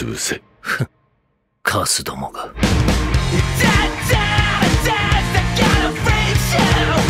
ルーセ。カスどもが。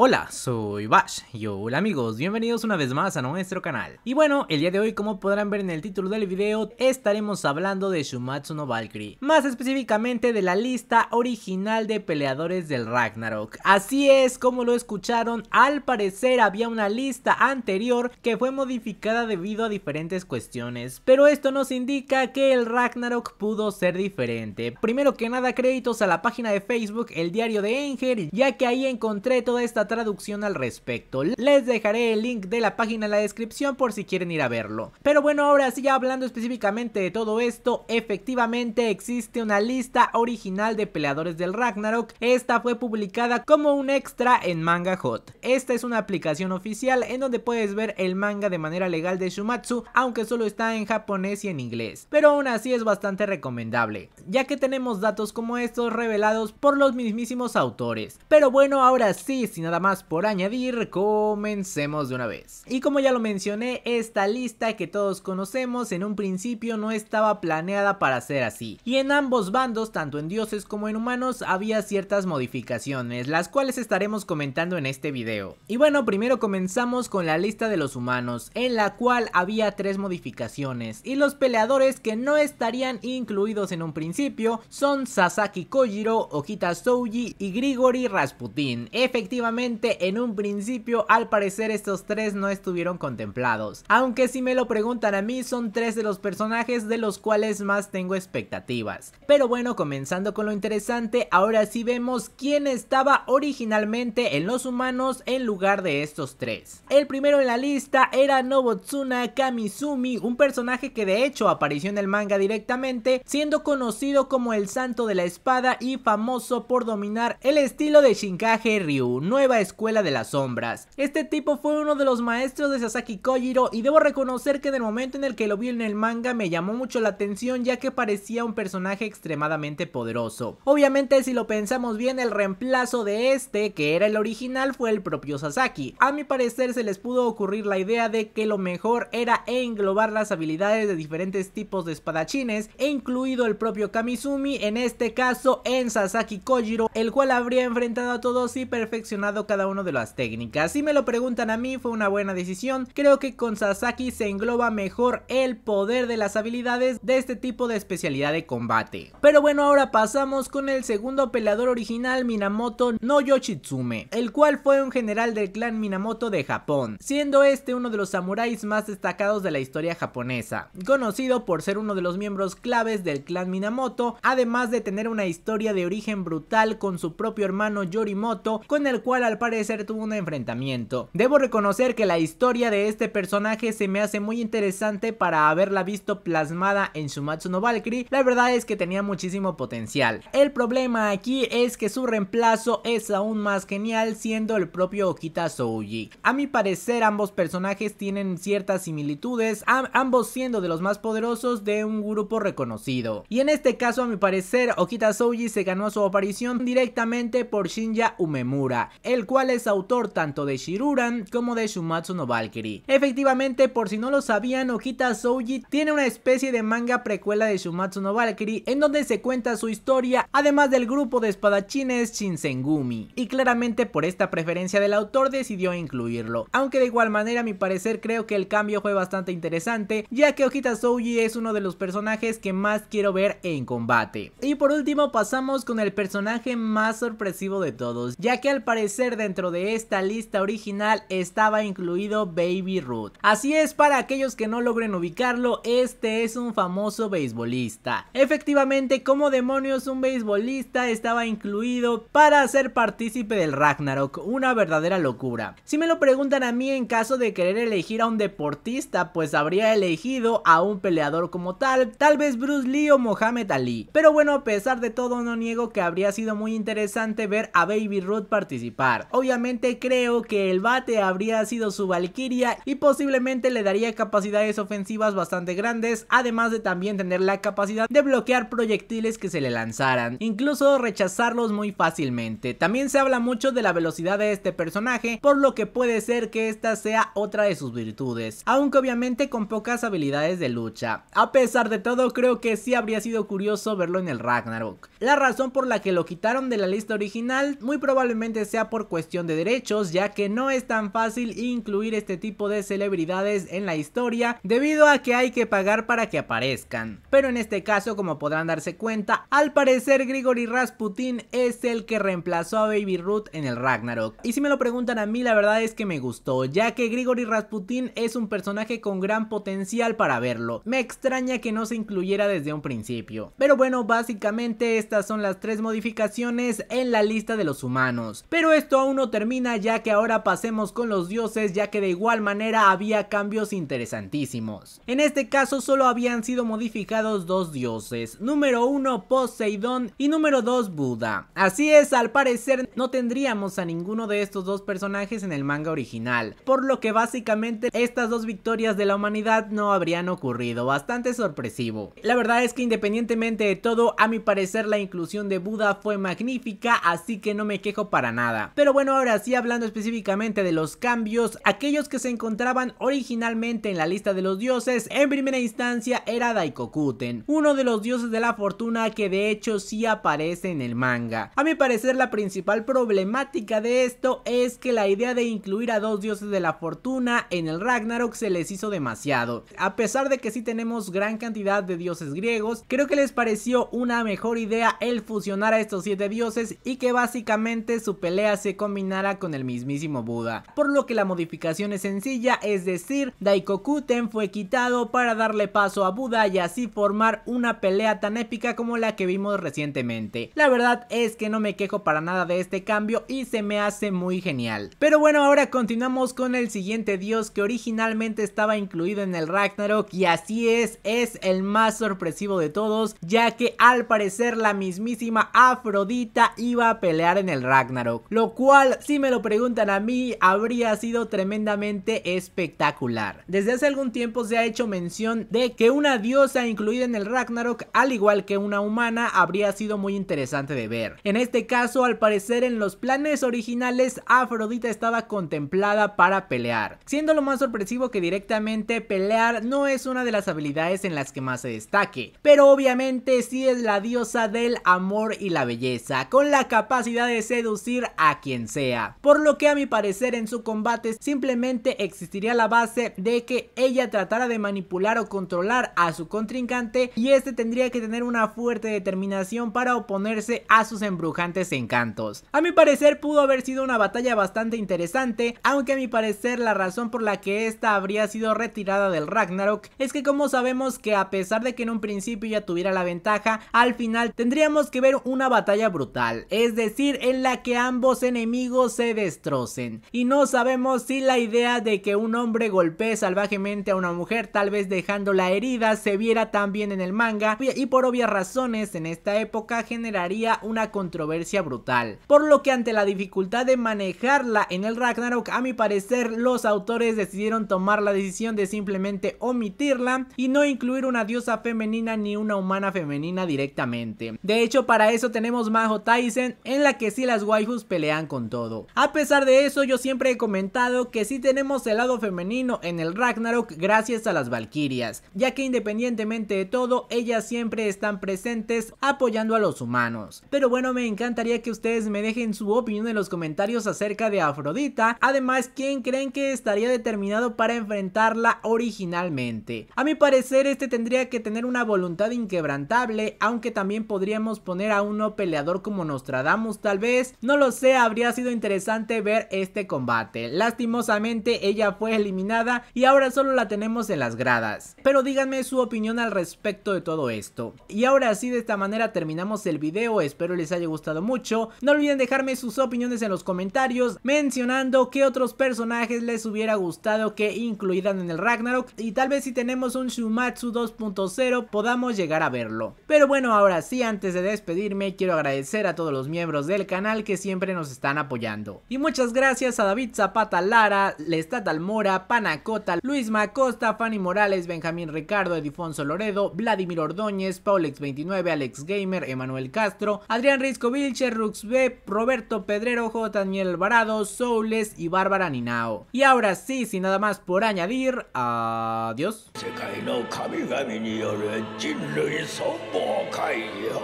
Hola, soy Bash y hola amigos, bienvenidos una vez más a nuestro canal. Y bueno, el día de hoy como podrán ver en el título del video, estaremos hablando de Shumatsu no Valkyrie, más específicamente de la lista original de peleadores del Ragnarok. Así es, como lo escucharon, al parecer había una lista anterior que fue modificada debido a diferentes cuestiones, pero esto nos indica que el Ragnarok pudo ser diferente. Primero que nada, créditos a la página de Facebook El Diario de Enger, ya que ahí encontré toda esta traducción al respecto. Les dejaré el link de la página en la descripción por si quieren ir a verlo. Pero bueno, ahora sí, ya hablando específicamente de todo esto, efectivamente existe una lista original de peleadores del Ragnarok. Esta fue publicada como un extra en Manga Hot. Esta es una aplicación oficial en donde puedes ver el manga de manera legal de Shumatsu, aunque solo está en japonés y en inglés. Pero aún así es bastante recomendable, ya que tenemos datos como estos revelados por los mismísimos autores. Pero bueno, ahora sí así, sin nada más por añadir, comencemos de una vez. Y como ya lo mencioné, esta lista que todos conocemos en un principio no estaba planeada para ser así. Y en ambos bandos, tanto en dioses como en humanos, había ciertas modificaciones, las cuales estaremos comentando en este video. Y bueno, primero comenzamos con la lista de los humanos, en la cual había tres modificaciones, y los peleadores que no estarían incluidos en un principio son Sasaki Kojiro, Okita Souji y Grigori Rasputin. Efectivamente, en un principio, al parecer estos tres no estuvieron contemplados. Aunque si me lo preguntan a mí, son tres de los personajes de los cuales más tengo expectativas. Pero bueno, comenzando con lo interesante, ahora sí vemos quién estaba originalmente en los humanos en lugar de estos tres. El primero en la lista era Nobotsuna Kamizumi, un personaje que de hecho apareció en el manga directamente, siendo conocido como el santo de la espada y famoso por dominar el estilo de Shinkage Nueva Escuela de las Sombras. Este tipo fue uno de los maestros de Sasaki Kojiro y debo reconocer que del el momento en el que lo vi en el manga me llamó mucho la atención ya que parecía un personaje extremadamente poderoso. Obviamente si lo pensamos bien el reemplazo de este, que era el original, fue el propio Sasaki. A mi parecer se les pudo ocurrir la idea de que lo mejor era englobar las habilidades de diferentes tipos de espadachines, e incluido el propio Kamizumi, en este caso en Sasaki Kojiro, el cual habría enfrentado a todos y perfeccionado cada una de las técnicas. Si me lo preguntan a mí, fue una buena decisión. Creo que con Sasaki se engloba mejor el poder de las habilidades de este tipo de especialidad de combate. Pero bueno, ahora pasamos con el segundo peleador original Minamoto no Yoshitsume, el cual fue un general del clan Minamoto de Japón, siendo este uno de los samuráis más destacados de la historia japonesa, conocido por ser uno de los miembros claves del clan Minamoto, además de tener una historia de origen brutal con su propio hermano Yorimoto con el cual al parecer tuvo un enfrentamiento. Debo reconocer que la historia de este personaje se me hace muy interesante para haberla visto plasmada en Shumatsu no Valkyrie, la verdad es que tenía muchísimo potencial. El problema aquí es que su reemplazo es aún más genial siendo el propio Okita Souji. A mi parecer ambos personajes tienen ciertas similitudes, ambos siendo de los más poderosos de un grupo reconocido. Y en este caso a mi parecer Okita Souji se ganó su aparición directamente por Shinja Umemu el cual es autor tanto de Shiruran como de Shumatsu no Valkyrie. Efectivamente, por si no lo sabían, Okita Souji tiene una especie de manga precuela de Shumatsu no Valkyrie en donde se cuenta su historia, además del grupo de espadachines Shinsengumi, y claramente por esta preferencia del autor decidió incluirlo, aunque de igual manera a mi parecer creo que el cambio fue bastante interesante, ya que Okita Souji es uno de los personajes que más quiero ver en combate. Y por último pasamos con el personaje más sorpresivo de todos, ya que al parecer dentro de esta lista original estaba incluido Baby Ruth. Así es, para aquellos que no logren ubicarlo, este es un famoso beisbolista. Efectivamente, como demonios un beisbolista estaba incluido para ser partícipe del Ragnarok, una verdadera locura. Si me lo preguntan a mí en caso de querer elegir a un deportista, pues habría elegido a un peleador como tal, tal vez Bruce Lee o Mohamed Ali. Pero bueno, a pesar de todo, no niego que habría sido muy interesante ver a Baby Ruth participar. Obviamente creo que el bate habría sido su valquiria y posiblemente le daría capacidades ofensivas bastante grandes, además de también tener la capacidad de bloquear proyectiles que se le lanzaran, incluso rechazarlos muy fácilmente. También se habla mucho de la velocidad de este personaje, por lo que puede ser que esta sea otra de sus virtudes, aunque obviamente con pocas habilidades de lucha. A pesar de todo, creo que sí habría sido curioso verlo en el Ragnarok. La razón por la que lo quitaron de la lista original muy probablemente sea por cuestión de derechos, ya que no es tan fácil incluir este tipo de celebridades en la historia debido a que hay que pagar para que aparezcan. Pero en este caso, como podrán darse cuenta, al parecer Grigory Rasputin es el que reemplazó a Baby Ruth en el Ragnarok. Y si me lo preguntan a mí, la verdad es que me gustó, ya que Grigory Rasputin es un personaje con gran potencial para verlo. Me extraña que no se incluyera desde un principio. Pero bueno, básicamente es estas son las tres modificaciones en la lista de los humanos. Pero esto aún no termina ya que ahora pasemos con los dioses ya que de igual manera había cambios interesantísimos. En este caso solo habían sido modificados dos dioses, número uno Poseidón y número dos Buda. Así es, al parecer no tendríamos a ninguno de estos dos personajes en el manga original, por lo que básicamente estas dos victorias de la humanidad no habrían ocurrido, bastante sorpresivo. La verdad es que independientemente de todo, a mi parecer la inclusión de Buda fue magnífica, así que no me quejo para nada. Pero bueno, ahora sí, hablando específicamente de los cambios, aquellos que se encontraban originalmente en la lista de los dioses, en primera instancia era Daikokuten, uno de los dioses de la fortuna que de hecho sí aparece en el manga. A mi parecer la principal problemática de esto es que la idea de incluir a dos dioses de la fortuna en el Ragnarok se les hizo demasiado. A pesar de que sí tenemos gran cantidad de dioses griegos, creo que les pareció una mejor idea el fusionar a estos siete dioses y que básicamente su pelea se combinara con el mismísimo Buda. Por lo que la modificación es sencilla, es decir, Daikokuten fue quitado para darle paso a Buda y así formar una pelea tan épica como la que vimos recientemente. La verdad es que no me quejo para nada de este cambio y se me hace muy genial. Pero bueno, ahora continuamos con el siguiente dios que originalmente estaba incluido en el Ragnarok y así es, es el más sorpresivo de todos, ya que al parecer la mismísima Afrodita iba a pelear en el Ragnarok. Lo cual, si me lo preguntan a mí, habría sido tremendamente espectacular. Desde hace algún tiempo se ha hecho mención de que una diosa incluida en el Ragnarok, al igual que una humana, habría sido muy interesante de ver. En este caso, al parecer en los planes originales, Afrodita estaba contemplada para pelear. Siendo lo más sorpresivo que directamente pelear no es una de las habilidades en las que más se destaque. Pero obviamente sí es la diosa de el amor y la belleza, con la capacidad de seducir a quien sea. Por lo que a mi parecer en su combate simplemente existiría la base de que ella tratara de manipular o controlar a su contrincante y este tendría que tener una fuerte determinación para oponerse a sus embrujantes encantos. A mi parecer pudo haber sido una batalla bastante interesante, aunque a mi parecer la razón por la que esta habría sido retirada del Ragnarok es que como sabemos que a pesar de que en un principio ya tuviera la ventaja, al final tendría tendríamos que ver una batalla brutal, es decir, en la que ambos enemigos se destrocen. Y no sabemos si la idea de que un hombre golpee salvajemente a una mujer, tal vez dejándola herida, se viera también en el manga y por obvias razones en esta época generaría una controversia brutal. Por lo que ante la dificultad de manejarla en el Ragnarok, a mi parecer los autores decidieron tomar la decisión de simplemente omitirla y no incluir una diosa femenina ni una humana femenina directamente. De hecho, para eso tenemos Majo Tyson, en la que sí las waifus pelean con todo. A pesar de eso, yo siempre he comentado que sí tenemos el lado femenino en el Ragnarok gracias a las Valkyrias, ya que independientemente de todo, ellas siempre están presentes apoyando a los humanos. Pero bueno, me encantaría que ustedes me dejen su opinión en los comentarios acerca de Afrodita, además, ¿quién creen que estaría determinado para enfrentarla originalmente? A mi parecer, este tendría que tener una voluntad inquebrantable, aunque también podría podríamos poner a uno peleador como Nostradamus tal vez, no lo sé, habría sido interesante ver este combate. Lastimosamente ella fue eliminada y ahora solo la tenemos en las gradas. Pero díganme su opinión al respecto de todo esto. Y ahora sí, de esta manera terminamos el video, espero les haya gustado mucho. No olviden dejarme sus opiniones en los comentarios, mencionando qué otros personajes les hubiera gustado que incluidan en el Ragnarok y tal vez si tenemos un Shumatsu 2.0 podamos llegar a verlo. Pero bueno, ahora sí, antes antes de despedirme quiero agradecer a todos los miembros del canal que siempre nos están apoyando. Y muchas gracias a David Zapata Lara, Lestat Almora, Panacota, Luis Macosta, Fanny Morales, Benjamín Ricardo, Edifonso Loredo, Vladimir Ordóñez, Paulex29, Alex Gamer, Emanuel Castro, Adrián Risco Vilcher, B. Roberto Pedrero, J. Daniel Alvarado, Soules y Bárbara Ninao. Y ahora sí, sin nada más por añadir, adiós.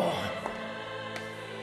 Oh.